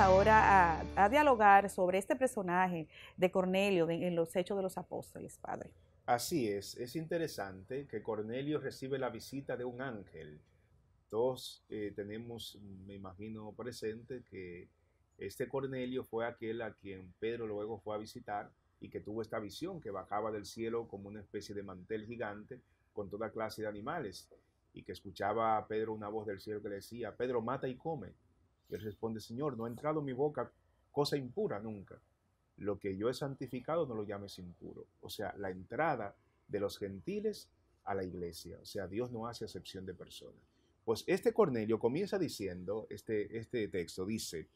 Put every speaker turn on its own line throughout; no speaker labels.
ahora a, dialogar sobre este personaje de Cornelio en los Hechos de los Apóstoles, Padre.
Así es, es interesante que Cornelio recibe la visita de un ángel. Todos eh, tenemos, me imagino, presente que este Cornelio fue aquel a quien Pedro luego fue a visitar y que tuvo esta visión que bajaba del cielo como una especie de mantel gigante con toda clase de animales y que escuchaba a Pedro una voz del cielo que le decía, Pedro mata y come. Y responde, Señor, no ha entrado en mi boca cosa impura nunca. Lo que yo he santificado no lo llames impuro. O sea, la entrada de los gentiles a la iglesia. O sea, Dios no hace acepción de personas. Pues este Cornelio comienza diciendo, este, este texto dice,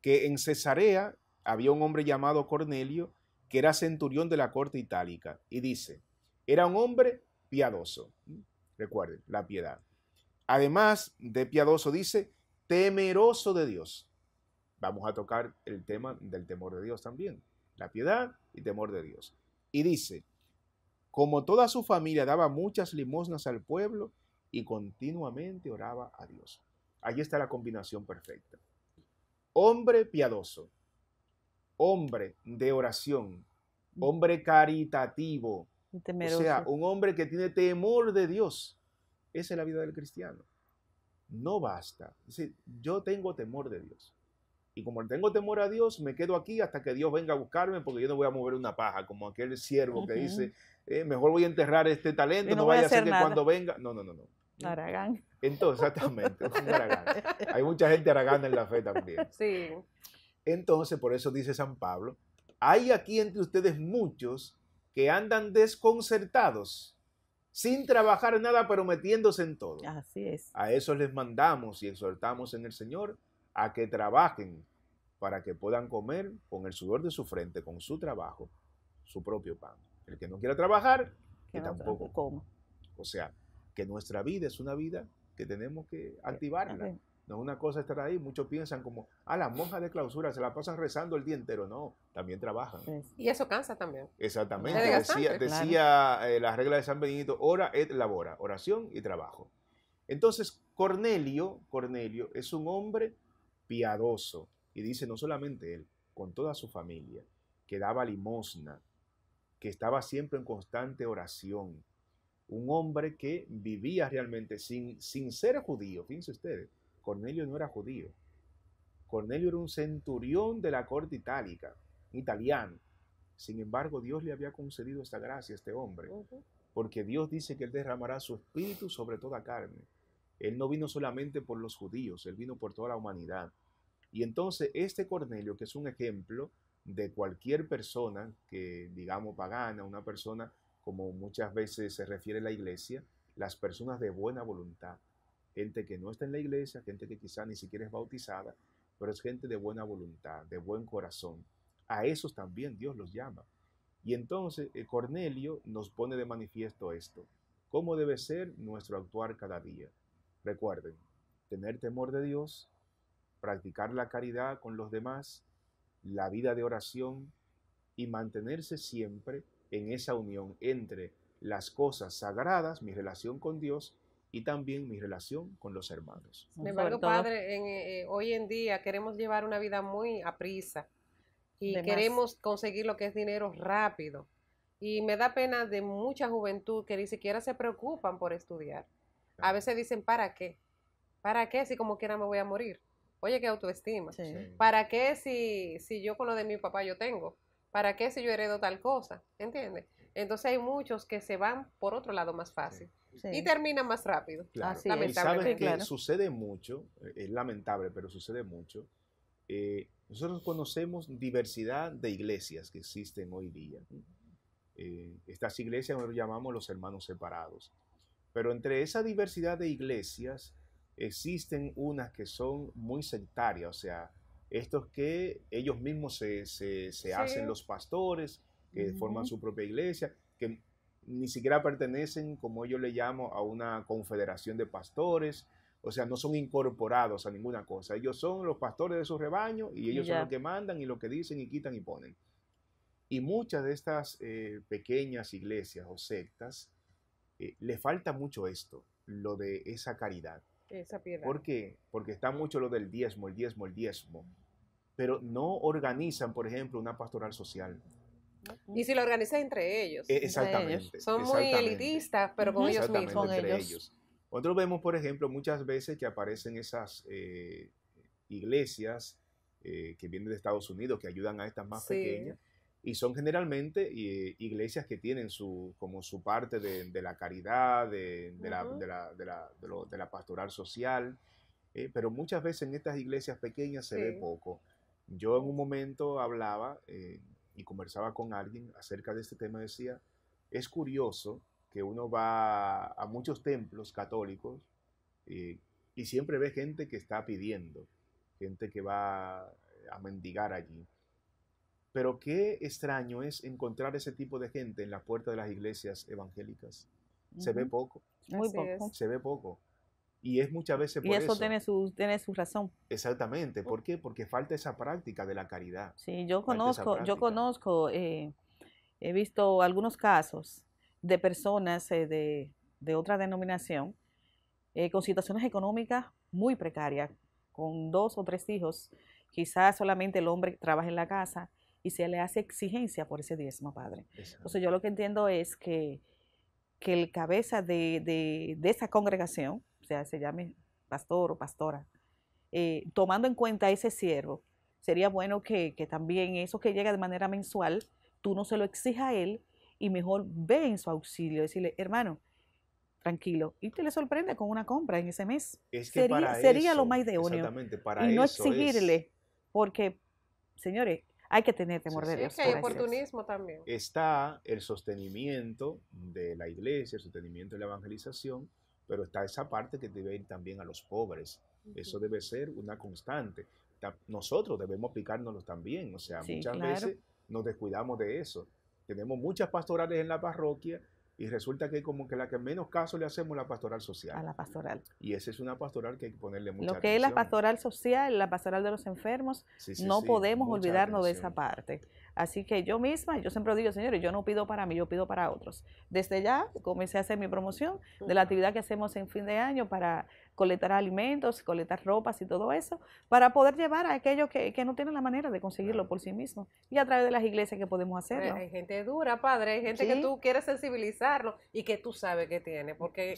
que en Cesarea había un hombre llamado Cornelio, que era centurión de la corte itálica, y dice, era un hombre piadoso. ¿Mm? Recuerden, la piedad. Además de piadoso, dice, temeroso de Dios. Vamos a tocar el tema del temor de Dios también, la piedad y temor de Dios. Y dice, como toda su familia daba muchas limosnas al pueblo y continuamente oraba a Dios. Allí está la combinación perfecta. Hombre piadoso, hombre de oración, mm. hombre caritativo,
o sea,
un hombre que tiene temor de Dios. Esa es la vida del cristiano no basta. Es decir, yo tengo temor de Dios. Y como tengo temor a Dios, me quedo aquí hasta que Dios venga a buscarme, porque yo no voy a mover una paja, como aquel siervo que dice, eh, mejor voy a enterrar este talento, no, vaya a ser que cuando venga. No, no, no, no. Aragán. Entonces, exactamente, Hay mucha gente aragana en la fe también. Sí. Entonces, por eso dice San Pablo, hay aquí entre ustedes muchos que andan desconcertados sin trabajar nada, pero metiéndose en todo. Así es. A eso les mandamos y exhortamos en el Señor a que trabajen para que puedan comer con el sudor de su frente, con su trabajo, su propio pan. El que no quiera trabajar, que, tampoco coma. O sea, que nuestra vida es una vida que tenemos que activarla. No, es una cosa estar ahí, muchos piensan como, ah, las monjas de clausura se la pasan rezando el día entero. No, también trabajan.
Y eso cansa también.
Exactamente. Decía, decía eh, la regla de San Benito, ora et labora, oración y trabajo. Entonces, Cornelio, Cornelio es un hombre piadoso. Y dice, no solamente él, con toda su familia, que daba limosna, que estaba siempre en constante oración. Un hombre que vivía realmente sin, sin ser judío, fíjense ustedes Cornelio no era judío. Cornelio era un centurión de la corte itálica, italiano. Sin embargo, Dios le había concedido esta gracia a este hombre, porque Dios dice que Él derramará su espíritu sobre toda carne. Él no vino solamente por los judíos, Él vino por toda la humanidad. Y entonces este Cornelio, que es un ejemplo de cualquier persona que, digamos, pagana, una persona como muchas veces se refiere la iglesia, las personas de buena voluntad, gente que no está en la iglesia, gente que quizá ni siquiera es bautizada, pero es gente de buena voluntad, de buen corazón. A esos también Dios los llama. Y entonces eh, Cornelio nos pone de manifiesto esto, cómo debe ser nuestro actuar cada día. Recuerden, tener temor de Dios, practicar la caridad con los demás, la vida de oración y mantenerse siempre en esa unión entre las cosas sagradas, mi relación con Dios, y también mi relación con los hermanos. Sin embargo, Padre,
eh, eh, hoy en día queremos llevar una vida muy a prisa
y queremos
conseguir lo que es dinero rápido. Y me da pena de mucha juventud que ni siquiera se preocupan por estudiar. A veces dicen, ¿para qué? ¿Para qué si como quiera me voy a morir? Oye, qué autoestima. ¿Para qué si, si yo con lo de mi papá yo tengo? ¿Para qué si yo heredo tal cosa? ¿Entiendes? Entonces hay muchos que se van por otro lado más fácil. Y termina más rápido. Claro. Así y saben que
sucede mucho, eh, es lamentable, pero sucede mucho. Eh, nosotros conocemos diversidad de iglesias que existen hoy día. Eh, estas iglesias nosotros llamamos los hermanos separados. Pero entre esa diversidad de iglesias existen unas que son muy sectarias, o sea, estos que ellos mismos se, se, hacen los pastores, que forman su propia iglesia, que ni siquiera pertenecen, como yo le llamo, a una confederación de pastores, o sea, no son incorporados a ninguna cosa. Ellos son los pastores de su rebaño y ellos son los que mandan y lo que dicen y quitan y ponen. Y muchas de estas eh, pequeñas iglesias o sectas eh, le falta mucho esto, lo de esa caridad.
Esa piedad. ¿Por
qué? Porque está mucho lo del diezmo, el diezmo, el diezmo. Pero no organizan, por ejemplo, una pastoral social
y si lo organizas e, entre ellos. exactamente. Son muy elitistas, pero con ellos mismos. entre ellos.
Nosotros vemos, por ejemplo, muchas veces que aparecen esas eh, iglesias eh, que vienen de Estados Unidos, que ayudan a estas más pequeñas, y son generalmente eh, iglesias que tienen su, como su parte de, la caridad, de, de, la, pastoral social, pero muchas veces en estas iglesias pequeñas se ve poco. Yo en un momento hablaba, y conversaba con alguien acerca de este tema, decía, es curioso que uno va a muchos templos católicos eh, y siempre ve gente que está pidiendo, gente que va a mendigar allí. Pero qué extraño es encontrar ese tipo de gente en la puerta de las iglesias evangélicas. Se ve poco. Muy Se ve poco. Y es muchas veces eso. Y eso, Tiene,
su, tiene su razón.
Exactamente. ¿Por qué? Porque falta esa práctica de la caridad. Sí,
yo conozco, yo conozco, eh, he visto algunos casos de personas eh, de, otra denominación eh, con situaciones económicas muy precarias, con dos o tres hijos, quizás solamente el hombre trabaja en la casa y se le hace exigencia por ese diezmo, padre. Entonces yo lo que entiendo es que, el cabeza de esa congregación, o sea, se llame pastor o pastora, eh, tomando en cuenta ese siervo, sería bueno que, también eso que llega de manera mensual, tú no se lo exija a él y mejor ve en su auxilio, decirle, hermano, tranquilo, y te le sorprende con una compra en ese mes. sería, lo más de Para y no exigirle, porque, señores, hay que tener temor de Dios. hay
oportunismo también. Está el sostenimiento de la iglesia, el sostenimiento de la evangelización, pero está esa parte que debe ir también a los pobres. Eso debe ser una constante. Nosotros debemos aplicárnoslo también, o sea, muchas veces nos descuidamos de eso. Tenemos muchas pastorales en la parroquia y resulta que como que la que menos caso le hacemos es la pastoral social. A la pastoral. Y esa es una pastoral que hay que ponerle mucha atención. Lo que es la
pastoral social, la pastoral de los enfermos, no podemos olvidarnos de esa parte. Así que yo misma, yo siempre digo, señores, yo no pido para mí, yo pido para otros. Desde ya comencé a hacer mi promoción de la actividad que hacemos en fin de año para colectar alimentos, colectar ropas y todo eso, para poder llevar a aquellos que, no tienen la manera de conseguirlo por sí mismos y a través de las iglesias que podemos hacerlo. Hay
gente dura, padre, hay gente que tú quieres sensibilizarlo y que tú sabes que tiene, porque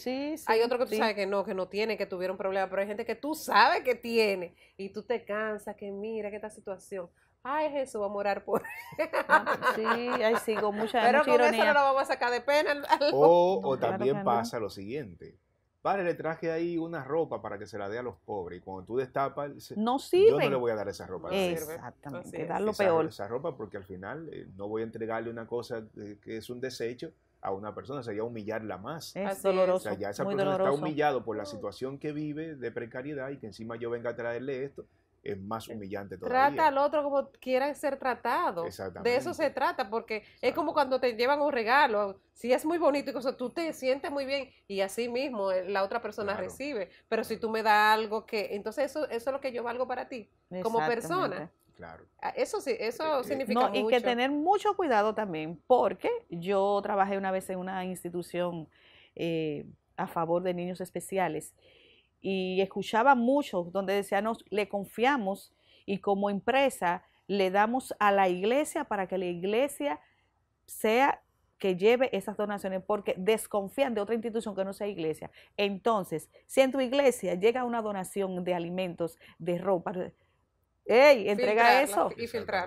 hay otro que tú sabes que no, que no tiene, que tuvieron problemas, pero hay gente que tú sabes que tiene y tú te cansas, que mira que esta situación ay Jesús, va a morar por ah, pues Sí, ahí sigo mucha Pero con eso no lo vamos a sacar de pena. O, también pasa
lo siguiente. Padre, le traje ahí una ropa para que se la dé a los pobres. Y cuando tú destapas, no sirve. yo no le voy a dar esa ropa. Exactamente, dar lo peor. Esa ropa porque al final eh, no voy a entregarle una cosa eh, que es un desecho a una persona, sería humillarla más. Es doloroso. O sea, ya esa persona está humillado por la mm. situación que vive de precariedad y que encima yo venga a traerle esto es más eh, humillante todavía. Trata al
otro como quiera ser tratado. Exactamente. De eso se trata, porque es como cuando te llevan un regalo. Si es muy bonito y cosas, tú te sientes muy bien y así mismo eh, la otra persona recibe. Pero si tú me das algo que. Entonces, eso, es lo que yo valgo para ti, como persona. Claro. Ah, eso sí, eh, eso significa no, Y que tener
mucho cuidado también, porque yo trabajé una vez en una institución a favor de niños especiales y escuchaba mucho donde decían, nos, le confiamos y como empresa le damos a la iglesia para que la iglesia sea que lleve esas donaciones porque desconfían de otra institución que no sea iglesia. Entonces, si en tu iglesia llega una donación de alimentos, de ropa, ¡Ey! Entrega eso.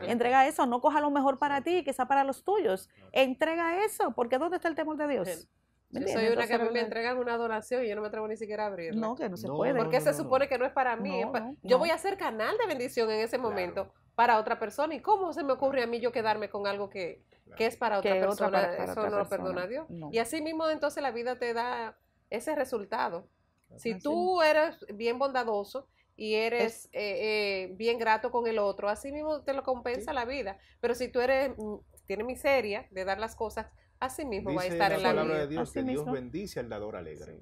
Entrega eso. No coja lo mejor para ti, que sea para los tuyos. Entrega eso, porque ¿dónde está el temor de Dios? Yo soy una que me,
entregan una donación y yo no me atrevo ni siquiera a abrirla. No, que no se puede. Porque se supone que no es para mí. yo voy a ser canal de bendición en ese momento para otra persona. ¿Y cómo se me ocurre a mí yo quedarme con algo que, es para otra persona? Eso no lo perdona Dios. Y así mismo entonces la vida te da ese resultado. Si ah, tú eres bien bondadoso, y eres eh, eh, bien grato con el otro, así mismo te lo compensa la vida. Pero si tú eres, mm, tienes miseria de dar las cosas, así mismo va a estar en la palabra de Dios que Dios
bendice al dador alegre.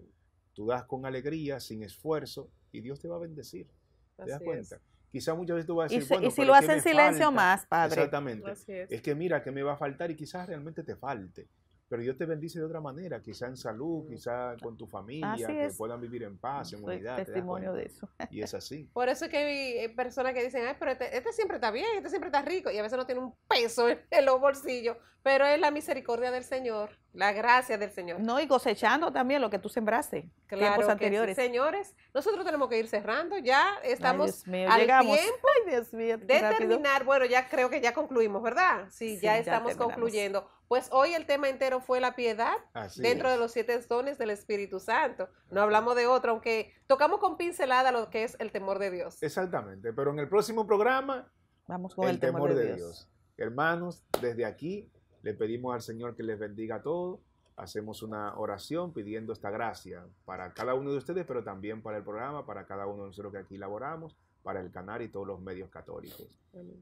Tú das con alegría, sin esfuerzo, y Dios te va a bendecir. ¿Te das cuenta? Quizás Quizá muchas veces tú vas a decir, y, bueno, y si lo haces en silencio más, padre. Exactamente. Es. es. que mira, que me va a faltar y quizás realmente te falte pero Dios te bendice de otra manera, quizá en salud, mm. quizá con tu familia, que puedan vivir en paz, en mm, pues, unidad. testimonio de eso. Y es así.
Por eso
es que hay personas que dicen, pero este, este, siempre está bien, este siempre está rico, y a veces no tiene un peso en los bolsillos, pero es la misericordia del Señor
la gracia del Señor. No, y cosechando también lo que tú sembraste. Claro tiempos
Señores, nosotros tenemos que ir cerrando. Ya estamos al tiempo de terminar. Bueno, ya creo que ya concluimos, ¿verdad? Sí, ya, estamos concluyendo. Pues hoy el tema entero fue la piedad dentro de los siete dones del Espíritu Santo. No hablamos de otro, aunque tocamos con pincelada lo que es el temor de Dios.
Exactamente, pero en el próximo programa vamos con el, temor, de, Dios. Hermanos, desde aquí le pedimos al Señor que les bendiga a todos. Hacemos una oración pidiendo esta gracia para cada uno de ustedes, pero también para el programa, para cada uno de nosotros que aquí laboramos, para el canal y todos los medios católicos.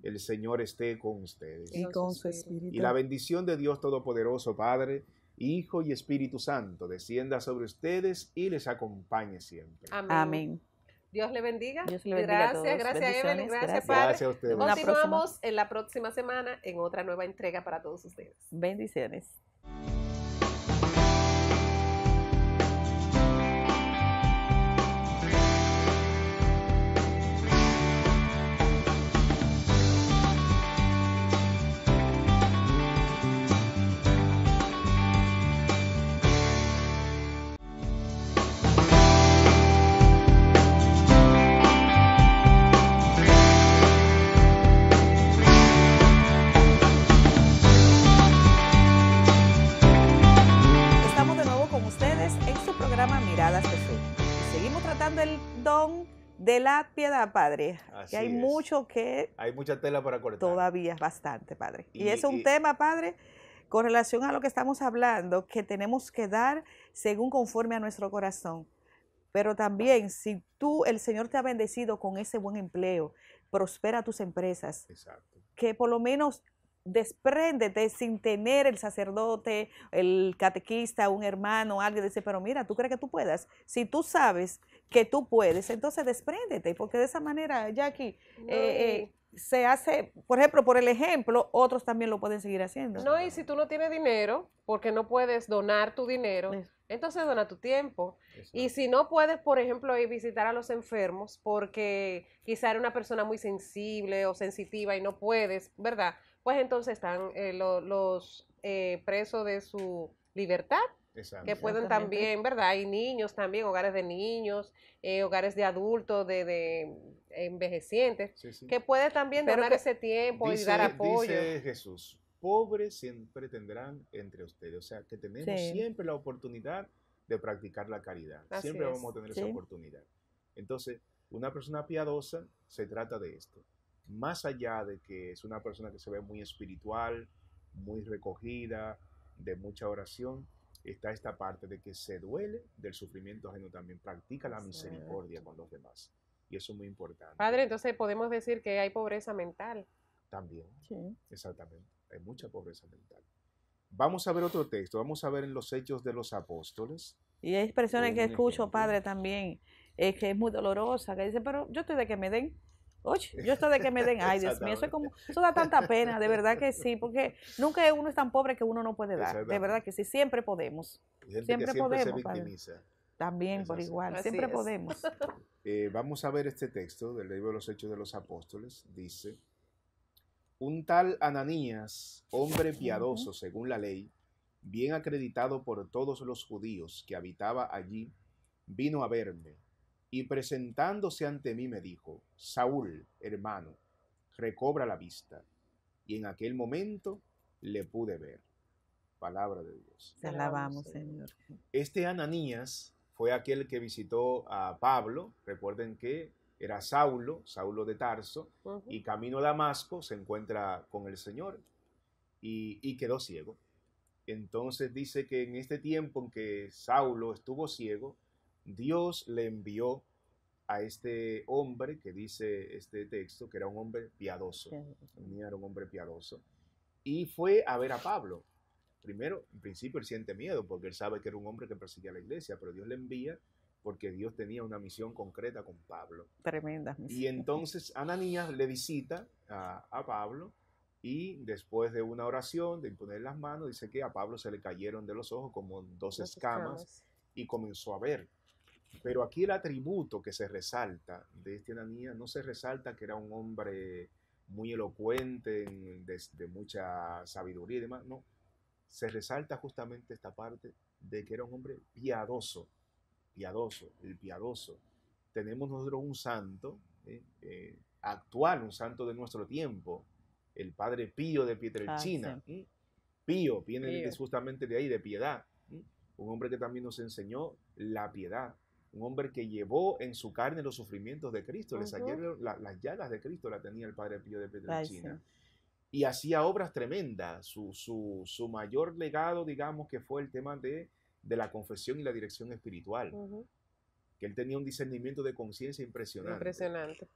El Señor esté con ustedes. Y con su espíritu. Y la bendición de Dios Todopoderoso, Padre, Hijo y Espíritu Santo, descienda sobre ustedes y les acompañe siempre. Amén.
Dios le bendiga. Dios le bendiga gracias, a gracias Evelyn, gracias, gracias, Gracias a ustedes. Continuamos en la próxima semana en otra nueva entrega
para todos ustedes. Bendiciones. da, Padre. que hay mucho que... Hay mucha tela para cortar. Todavía bastante, Padre. Y, es un tema, Padre, con relación a lo que estamos hablando, que tenemos que dar según conforme a nuestro corazón. Pero también, si tú, el Señor te ha bendecido con ese buen empleo, prospera tus empresas. Exacto. Que por lo menos despréndete sin tener el sacerdote, el catequista, un hermano, alguien dice, pero mira, tú crees que tú puedas. Si tú sabes que tú puedes, entonces despréndete, porque de esa manera, Jackie, eh, eh, se hace, por ejemplo, por el ejemplo, otros también lo pueden seguir haciendo. No,
y si tú no tienes dinero, porque no puedes donar tu dinero, entonces dona tu tiempo. Y si no puedes, por ejemplo, ir visitar a los enfermos, porque quizá eres una persona muy sensible o sensitiva y no puedes, ¿verdad? pues entonces están eh, los eh, presos de su libertad,
que pueden también,
¿verdad? Hay niños también, hogares de niños, eh, hogares de adultos, de, envejecientes, que puede también dar ese tiempo y dar apoyo. Dice
Jesús, pobres siempre tendrán entre ustedes, o sea, que tenemos siempre la oportunidad de practicar la caridad, siempre vamos a tener esa oportunidad. Entonces, una persona piadosa se trata de esto, más allá de que es una persona que se ve muy espiritual, muy recogida, de mucha oración, está esta parte de que se duele del sufrimiento ajeno también, practica la misericordia con los demás. Y eso es muy importante.
Padre, entonces podemos decir que hay pobreza mental. También. Sí.
Exactamente. Hay mucha pobreza mental. Vamos a ver otro texto. Vamos a ver en los Hechos de los Apóstoles. Y hay
expresiones eh, que escucho, Padre, también, eh, que es muy dolorosa, que dice, pero yo estoy de que me den. Oye, yo esto de que me den, ay eso, como, eso da tanta pena, de verdad que sí, porque nunca uno es tan pobre que uno no puede dar, de verdad que sí, siempre podemos. Siempre, podemos. Se También por igual, siempre podemos.
Eh, vamos a ver este texto del libro de los Hechos de los Apóstoles, dice, un tal Ananías, hombre piadoso según la ley, bien acreditado por todos los judíos que habitaba allí, vino a verme y presentándose ante mí me dijo, Saúl, hermano, recobra la vista. Y en aquel momento le pude ver. Palabra de Dios. Te alabamos, Señor. Este Ananías fue aquel que visitó a Pablo. Recuerden que era Saulo, Saulo de Tarso, y camino a Damasco se encuentra con el Señor y, y quedó ciego. Entonces dice que en este tiempo en que Saulo estuvo ciego, Dios le envió a este hombre que dice este texto, que era un hombre piadoso. Era un hombre piadoso. Y fue a ver a Pablo. Primero, en principio, él siente miedo porque él sabe que era un hombre que perseguía a la iglesia, pero Dios le envía porque Dios tenía una misión concreta con Pablo.
Tremenda misión. Y entonces
Ananías le visita a, a Pablo y después de una oración, de imponer las manos, dice que a Pablo se le cayeron de los ojos como dos escamas y comenzó a ver. Pero aquí el atributo que se resalta de este Ananía no se resalta que era un hombre muy elocuente, de, mucha sabiduría y demás, no. Se resalta justamente esta parte de que era un hombre piadoso, piadoso, el piadoso. Tenemos nosotros un santo ¿eh? Eh, actual, un santo de nuestro tiempo, el padre Pío de Pietrelcina. ¿eh? Pío viene justamente de ahí, de piedad. Un hombre que también nos enseñó la piedad un hombre que llevó en su carne los sufrimientos de Cristo, las llagas de Cristo la tenía el Padre Pío de Petrocina. Y hacía obras tremendas. Su, mayor legado, digamos, que fue el tema de, la confesión y la dirección espiritual. Que él tenía un discernimiento de conciencia impresionante.
Impresionante.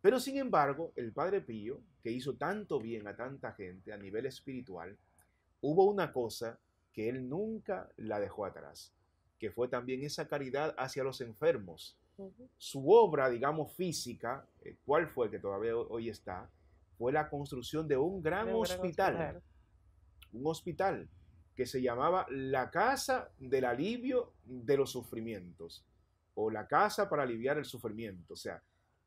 Pero sin embargo, el Padre Pío, que hizo tanto bien a tanta gente a nivel espiritual, hubo una cosa que él nunca la dejó atrás que fue también esa caridad hacia los enfermos. Su obra, digamos, física, eh, cuál fue que todavía hoy está, fue la construcción de un gran, hospital, un hospital que se llamaba la casa del alivio de los sufrimientos o la casa para aliviar el sufrimiento. O sea,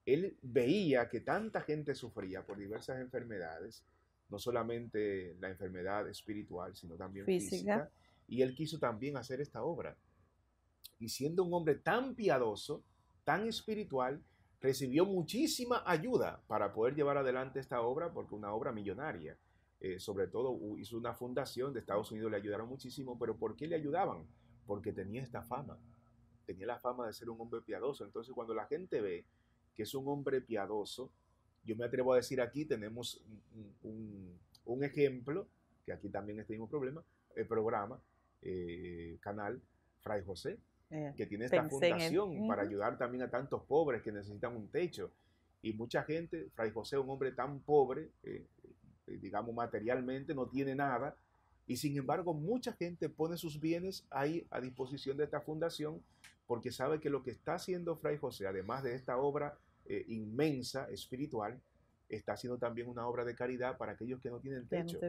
él veía que tanta gente sufría por diversas enfermedades, no solamente la enfermedad espiritual, sino también física y él quiso también hacer esta obra y siendo un hombre tan piadoso, tan espiritual, recibió muchísima ayuda para poder llevar adelante esta obra, porque una obra millonaria. Eh, sobre todo hizo una fundación de Estados Unidos, le ayudaron muchísimo, pero ¿por qué le ayudaban? Porque tenía esta fama, tenía la fama de ser un hombre piadoso. Entonces cuando la gente ve que es un hombre piadoso, yo me atrevo a decir aquí, tenemos un, ejemplo, que aquí también este mismo problema, el programa, eh, canal, Fray José,
eh, que tiene esta fundación para
ayudar también a tantos pobres que necesitan un techo. Y mucha gente, Fray José, un hombre tan pobre, eh, eh, digamos materialmente, no tiene nada, y sin embargo mucha gente pone sus bienes ahí a disposición de esta fundación porque sabe que lo que está haciendo Fray José, además de esta obra inmensa, espiritual, está haciendo también una obra de caridad para aquellos que no tienen techo.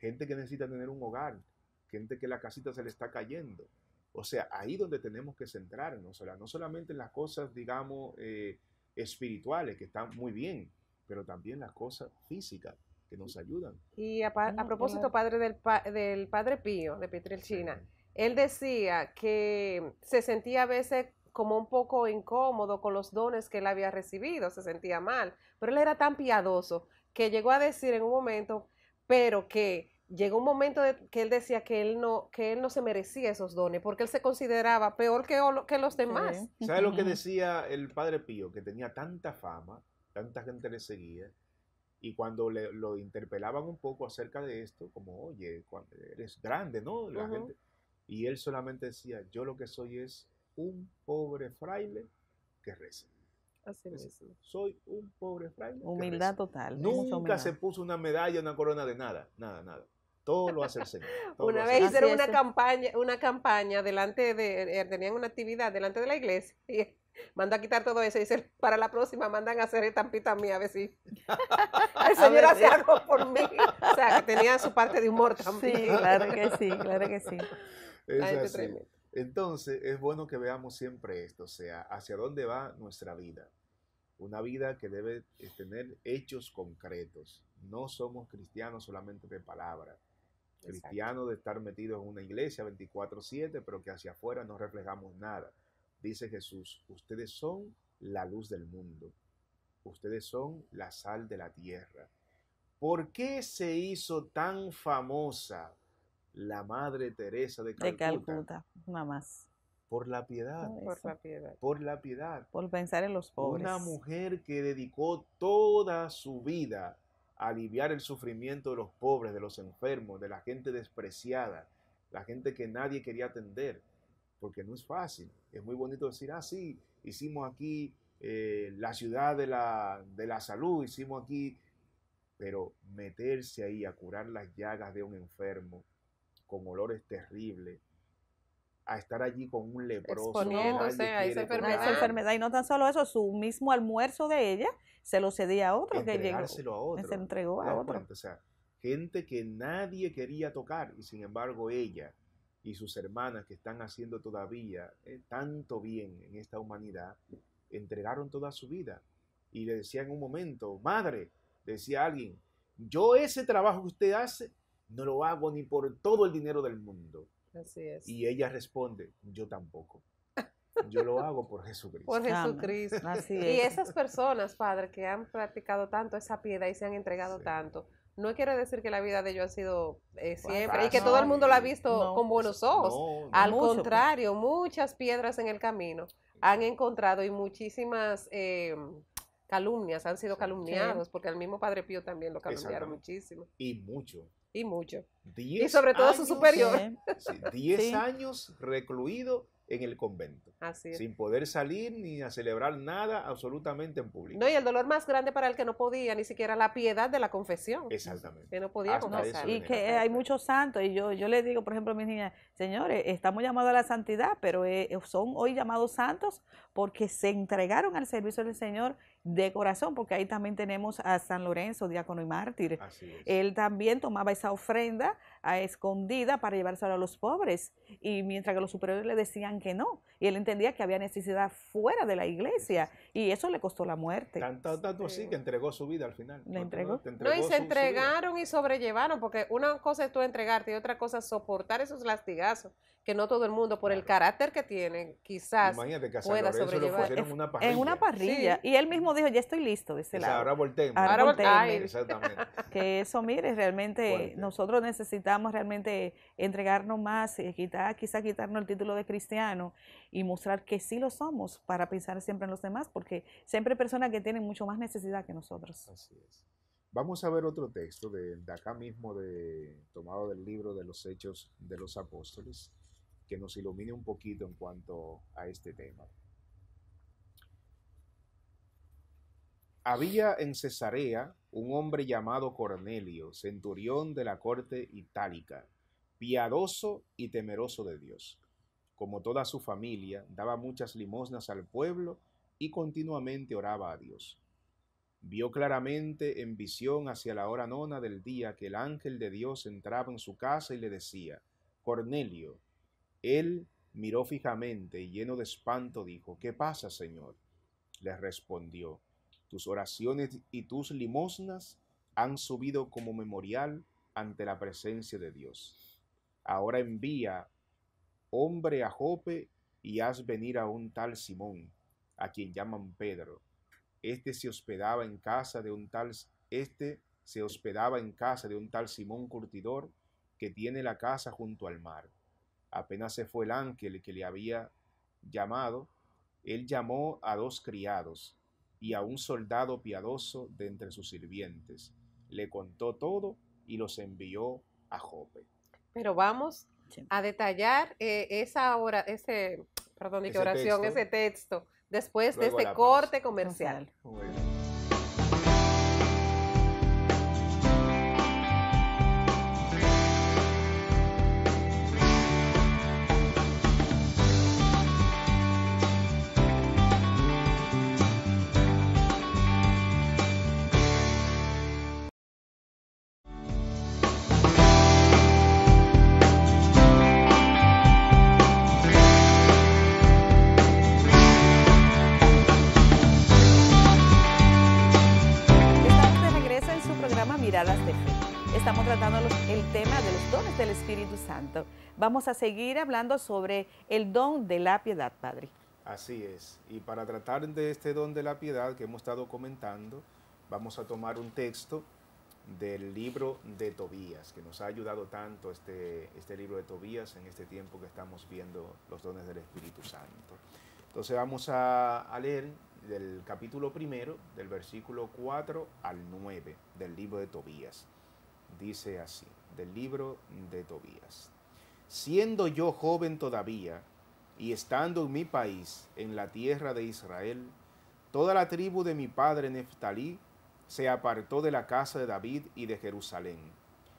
gente que necesita tener un hogar, gente que la casita se le está cayendo, o sea, ahí donde tenemos que centrarnos, no solamente en las cosas, digamos, eh, espirituales, que están muy bien, pero también las cosas físicas que nos ayudan.
Y a, ah, propósito, padre del, del padre Pío, de Petrel China, él decía que se sentía a veces como un poco incómodo con los dones que él había recibido, se sentía mal, pero él era tan piadoso que llegó a decir en un momento, pero que llegó un momento de, que él decía que él no que él no se merecía esos dones porque él se consideraba peor que, que los demás. ¿Sabes lo que
decía el padre Pío? Que tenía tanta fama, tanta gente le seguía y cuando le, lo interpelaban un poco acerca de esto, como, oye, cuando eres grande, ¿no? y él solamente decía, yo lo que soy es un pobre fraile que reza. Así es. soy un pobre fraile. Humildad total. Nunca se puso una medalla, una corona de nada, nada, nada. Todo lo hace el Señor. Una vez hicieron una
campaña, una campaña delante de, eh, tenían una actividad delante de la iglesia y mandó a quitar todo eso y dice, para la próxima mandan a hacer estampita mía, a ver si el Señor hace algo por mí. O sea, que tenía su parte de humor también. Sí, claro que sí, claro que sí.
Entonces, es bueno que veamos siempre esto, o sea, hacia dónde va nuestra vida. Una vida que debe eh, tener hechos concretos. No somos cristianos solamente de palabras
Cristiano
de estar metido en una iglesia 24/7, pero que hacia afuera no reflejamos nada. Dice Jesús, ustedes son la luz del mundo, ustedes son la sal de la tierra. ¿Por qué se hizo tan famosa la Madre Teresa de Calcuta? De
Calcuta, nada más.
Por la piedad. Por la piedad. Por la piedad. Por pensar en los pobres. Una mujer que dedicó toda su vida aliviar el sufrimiento de los pobres, de los enfermos, de la gente despreciada, la gente que nadie quería atender, porque no es fácil. Es muy bonito decir, ah, sí, hicimos aquí eh, la ciudad de la, de la salud, hicimos aquí, pero meterse ahí a curar las llagas de un enfermo con olores terribles, a estar allí con un leproso. esa enfermedad. Y no
tan solo eso, su mismo almuerzo de ella se lo cedía a otro que llegó. se entregó a otro.
gente que nadie quería tocar y sin embargo ella y sus hermanas que están haciendo todavía eh, tanto bien en esta humanidad, entregaron toda su vida. Y le decía en un momento, madre, decía alguien, yo ese trabajo que usted hace no lo hago ni por todo el dinero del mundo. Y ella responde, yo tampoco. Yo lo hago por Jesucristo. Por Jesucristo. Y esas
personas, Padre, que han practicado tanto esa piedad y se han entregado tanto, no quiere decir que la vida de ellos ha sido eh, pues, siempre ah, y que todo el mundo la ha visto con buenos ojos. Al pues. contrario, muchas piedras en el camino han encontrado y muchísimas em, calumnias han sido calumniados, porque al mismo Padre Pío también lo calumniaron muchísimo.
Y mucho. Y mucho. y sobre todo su superior. Diez años recluido en el convento. Así es. Sin poder salir ni a celebrar nada absolutamente en público.
No, y el dolor más grande para el que no podía, ni siquiera la piedad de la confesión. Exactamente. Que no podía confesar. Y que
eh,
hay muchos santos, y yo, yo le digo, por ejemplo, a mis niñas, señores, estamos llamados a la santidad, pero eh, son hoy llamados santos porque se entregaron al servicio del Señor de corazón, porque ahí también tenemos a San Lorenzo, diácono y mártir. Él también tomaba esa ofrenda a escondida para llevársela a los pobres, y mientras que los superiores le decían que no, y él entendía que había necesidad fuera de la iglesia, y eso le costó la muerte. Tanto, tanto
así que entregó su vida al final. ¿Le entregó? No, y se entregaron
y sobrellevaron, porque una cosa es tú entregarte y otra cosa es soportar esos lastigazos, que no todo el mundo, por el carácter que tiene
quizás pueda sobrellevar. una parrilla. En una parrilla. Y él mismo dijo, ya estoy listo de ese lado. Ahora volteemos. Ahora, Exactamente. Que eso, mire, realmente nosotros necesitamos realmente entregarnos más, quitar, quizá quitarnos el título de cristiano y mostrar que sí lo somos para pensar siempre en los demás, porque siempre hay personas que tienen mucho más necesidad que nosotros. Así es.
Vamos a ver otro texto de, de acá mismo, de, tomado del libro de los Hechos de los Apóstoles, que nos ilumine un poquito en cuanto a este tema. Había en Cesarea un hombre llamado Cornelio, centurión de la corte itálica, piadoso y temeroso de Dios. Como toda su familia, daba muchas limosnas al pueblo y continuamente oraba a Dios. Vio claramente en visión hacia la hora nona del día que el ángel de Dios entraba en su casa y le decía, Cornelio. Él miró fijamente y lleno de espanto dijo, ¿qué pasa, Señor? Le respondió, tus oraciones y tus limosnas han subido como memorial ante la presencia de Dios. Ahora envía hombre a Jope y haz venir a un tal Simón, a quien llaman Pedro. Este se hospedaba en casa de un tal este se hospedaba en casa de un tal Simón curtidor que tiene la casa junto al mar. Apenas se fue el ángel que le había llamado, él llamó a dos criados y a un soldado piadoso de entre sus sirvientes. Le contó todo y los envió a Jope.
Pero vamos a detallar eh, esa hora, ese, perdón, oración, ese texto, después de este corte comercial.
vamos a seguir hablando sobre el don de la piedad,
Padre. Así es. Y para tratar de este don de la piedad que hemos estado comentando, vamos a tomar un texto del libro de Tobías, que nos ha ayudado tanto este, este libro de Tobías en este tiempo que estamos viendo los dones del Espíritu Santo. Entonces vamos a leer del capítulo primero, del versículo 4 al 9 del libro de Tobías. Dice así, del libro de Tobías siendo yo joven todavía, y estando en mi país, en la tierra de Israel, toda la tribu de mi padre Neftalí se apartó de la casa de David y de Jerusalén,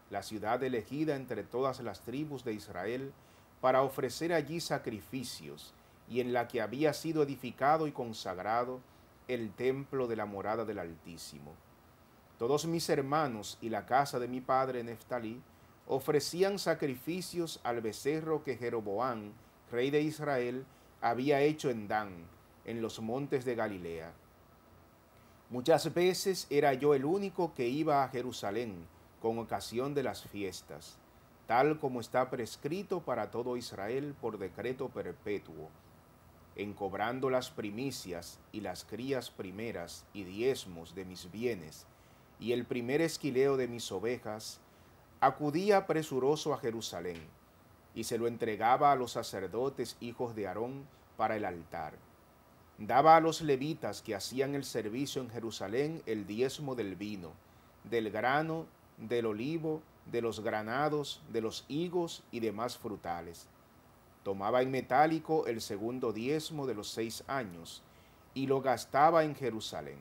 la ciudad elegida entre todas las tribus de Israel, para ofrecer allí sacrificios, y en la que había sido edificado y consagrado el templo de la morada del Altísimo. Todos mis hermanos y la casa de mi padre Neftalí ofrecían sacrificios al becerro que Jeroboán, rey de Israel, había hecho en Dan, en los montes de Galilea. Muchas veces era yo el único que iba a Jerusalén con ocasión de las fiestas, tal como está prescrito para todo Israel por decreto perpetuo, encobrando las primicias y las crías primeras y diezmos de mis bienes, y el primer esquileo de mis ovejas, acudía presuroso a Jerusalén y se lo entregaba a los sacerdotes hijos de Aarón para el altar. Daba a los levitas que hacían el servicio en Jerusalén el diezmo del vino, del grano, del olivo, de los granados, de los higos y demás frutales. Tomaba en metálico el segundo diezmo de los seis años y lo gastaba en Jerusalén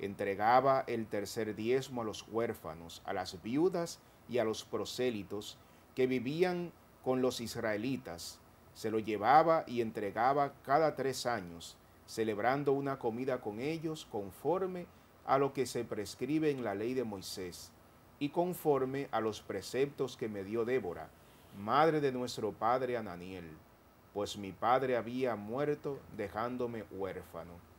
entregaba el tercer diezmo a los huérfanos, a las viudas y a los prosélitos que vivían con los israelitas, se lo llevaba y entregaba cada tres años, celebrando una comida con ellos conforme a lo que se prescribe en la ley de Moisés y conforme a los preceptos que me dio Débora, madre de nuestro padre Ananiel, pues mi padre había muerto dejándome huérfano.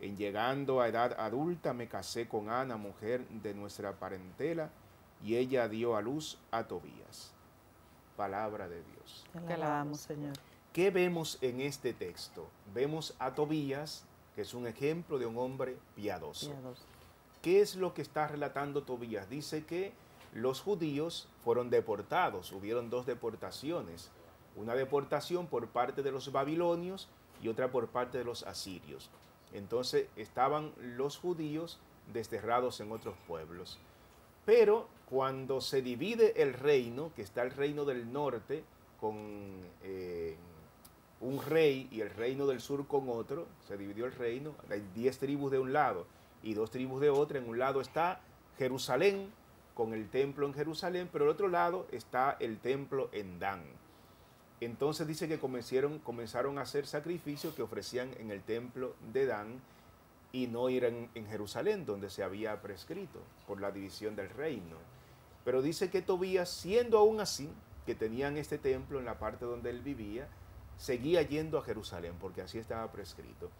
En llegando a edad adulta me casé con Ana, mujer de nuestra parentela, y ella dio a luz a Tobías. Palabra de Dios. Te alabamos, Señor. ¿Qué vemos en este texto? Vemos a Tobías, que es un ejemplo de un hombre piadoso. piadoso. ¿Qué es lo que está relatando Tobías? Dice que los judíos fueron deportados, hubieron dos deportaciones, una deportación por parte de los babilonios y otra por parte de los asirios. Entonces estaban los judíos desterrados en otros pueblos. Pero cuando se divide el reino, que está el reino del norte con eh, un rey y el reino del sur con otro, se dividió el reino, hay diez tribus de un lado y dos tribus de otra, en un lado está Jerusalén con el templo en Jerusalén, pero el otro lado está el templo en Dan. Entonces dice que comenzaron, comenzaron a hacer sacrificios que ofrecían en el templo de Dan y no eran en Jerusalén, donde se había prescrito por la división del reino. Pero dice que Tobías, siendo aún así, que tenían este templo en la parte donde él vivía, seguía yendo a Jerusalén, porque así estaba prescrito.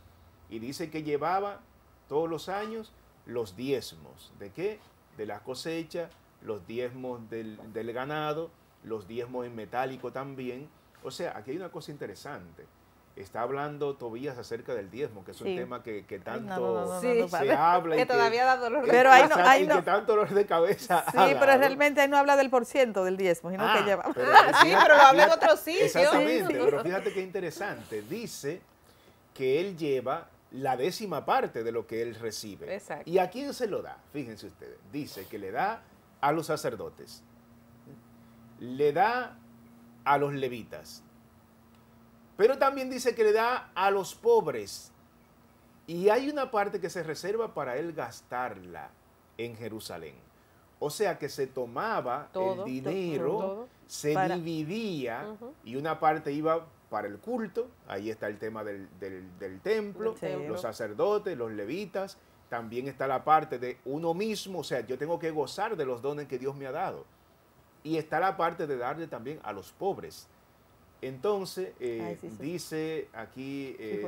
Y dice que llevaba todos los años los diezmos. ¿De qué? De la cosecha, los diezmos del, del ganado, los diezmos en metálico también o sea, aquí hay una cosa interesante. Está hablando Tobías acerca del diezmo, que es un tema que, tanto se habla. Y que todavía da dolor de cabeza. tanto dolor de cabeza. Sí, pero
realmente ahí no habla del por ciento del diezmo, sino que ah, lleva. sí, pero lo habla en otro sitio. Exactamente, pero
fíjate qué interesante. Dice que él lleva la décima parte de lo que él recibe. Exacto. ¿Y a quién se lo da? Fíjense ustedes. Dice que le da a los sacerdotes, le da a los levitas. Pero también dice que le da a los pobres. Y hay una parte que se reserva para él gastarla en Jerusalén. O sea que se tomaba el dinero, se dividía y una parte iba para el culto, ahí está el tema del, templo, los sacerdotes, los levitas, también está la parte de uno mismo, o sea, yo tengo que gozar de los dones que Dios me ha dado. Y está la parte de darle también a los pobres. Entonces, eh, dice aquí eh,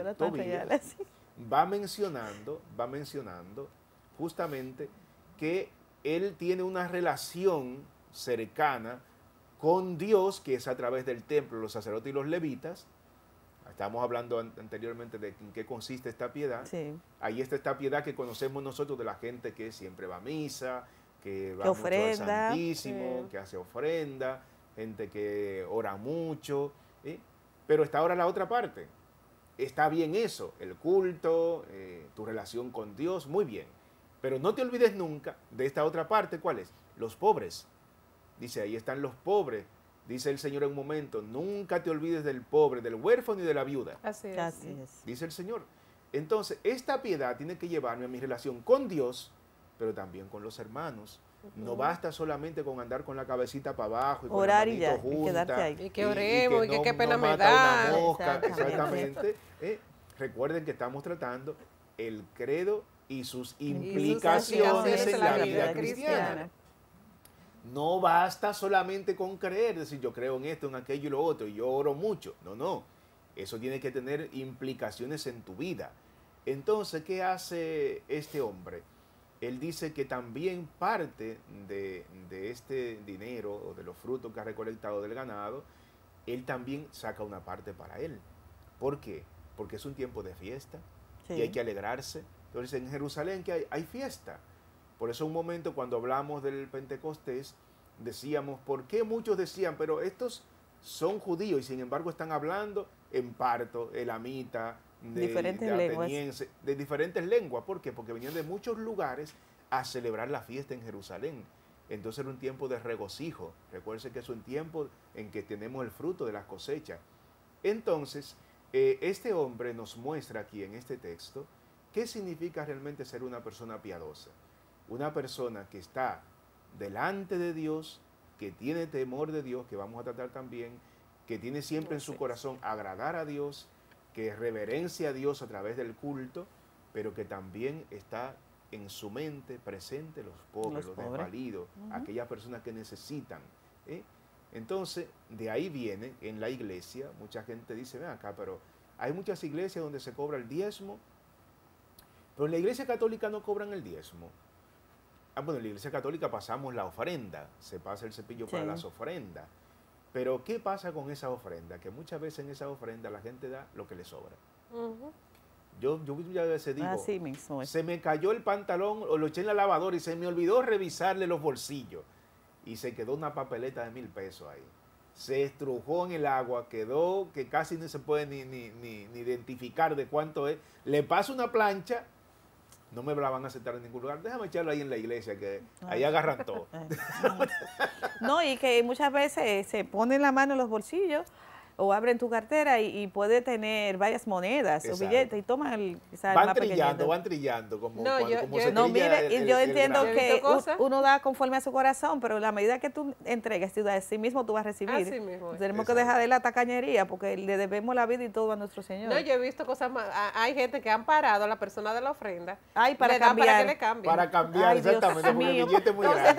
va mencionando, va mencionando justamente que él tiene una relación cercana con Dios, que es a través del templo, los sacerdotes y los levitas. Estábamos hablando anteriormente de en qué consiste esta piedad. Ahí está esta piedad que conocemos nosotros de la gente que siempre va a misa, que va ofrenda, Santísimo, que hace ofrenda, gente que ora mucho. Pero está ahora la otra parte. Está bien eso, el culto, eh, tu relación con Dios, muy bien. Pero no te olvides nunca de esta otra parte, ¿cuál es? Los pobres. Dice, ahí están los pobres. Dice el Señor en un momento, nunca te olvides del pobre, del huérfano y de la viuda. Así es. Dice el Señor. Entonces, esta piedad tiene que llevarme a mi relación con Dios, pero también con los hermanos. No basta solamente con andar con la cabecita para abajo y con orar y ya, y ahí. Y que oremos, y que, qué pena me da. mosca, exactamente. Eh, recuerden que estamos tratando el credo y sus implicaciones, en la, vida, cristiana. No basta solamente con creer, decir yo creo en esto, en aquello y lo otro, y yo oro mucho. No, no. Eso tiene que tener implicaciones en tu vida. Entonces, ¿qué hace este hombre? él dice que también parte de, este dinero o de los frutos que ha recolectado del ganado, él también saca una parte para él. ¿Por qué? Porque es un tiempo de fiesta y hay que alegrarse. Entonces en Jerusalén que hay, hay fiesta. Por eso un momento cuando hablamos del Pentecostés decíamos, ¿por qué muchos decían, pero estos son judíos y sin embargo están hablando en parto, elamita, de, diferentes lenguas. de diferentes lenguas. ¿Por qué? Porque venían de muchos lugares a celebrar la fiesta en Jerusalén. Entonces era un tiempo de regocijo. Recuerden que es un tiempo en que tenemos el fruto de las cosechas Entonces, eh, este hombre nos muestra aquí en este texto qué significa realmente ser una persona piadosa. Una persona que está delante de Dios, que tiene temor de Dios, que vamos a tratar también, que tiene siempre en su corazón agradar a Dios que reverencia a Dios a través del culto, pero que también está en su mente presente los pobres, los, desvalidos, aquellas personas que necesitan. ¿eh? Entonces, de ahí viene en la iglesia, mucha gente dice, ven acá, pero hay muchas iglesias donde se cobra el diezmo, pero en la iglesia católica no cobran el diezmo. Ah, bueno, en la iglesia católica pasamos la ofrenda, se pasa el cepillo para las ofrendas. Pero ¿qué pasa con esa ofrenda? Que muchas veces en esa ofrenda la gente da lo que le sobra. Yo, ya se digo, se me cayó el pantalón o lo eché en la lavadora y se me olvidó revisarle los bolsillos. Y se quedó una papeleta de mil pesos ahí. Se estrujó en el agua, quedó que casi no se puede ni, ni identificar de cuánto es. Le paso una plancha no me la van a aceptar en ningún lugar. Déjame echarlo ahí en la iglesia, que ahí agarran todo.
no, y que muchas veces eh, se ponen la mano en los bolsillos o abren tu cartera y, puede tener varias monedas o billetes y toman el, van trillando, van
trillando como, no, yo, yo, no mire, y yo entiendo
que uno da conforme a su corazón, pero la medida que tú entregas tú de sí mismo tú vas a recibir. Tenemos que dejar de la tacañería porque le debemos la vida y todo a nuestro Señor. No, yo
he visto cosas más, hay gente que han parado a la persona de la ofrenda. Ay, para cambiar. para que le cambien. Para cambiar exactamente, billete muy grande.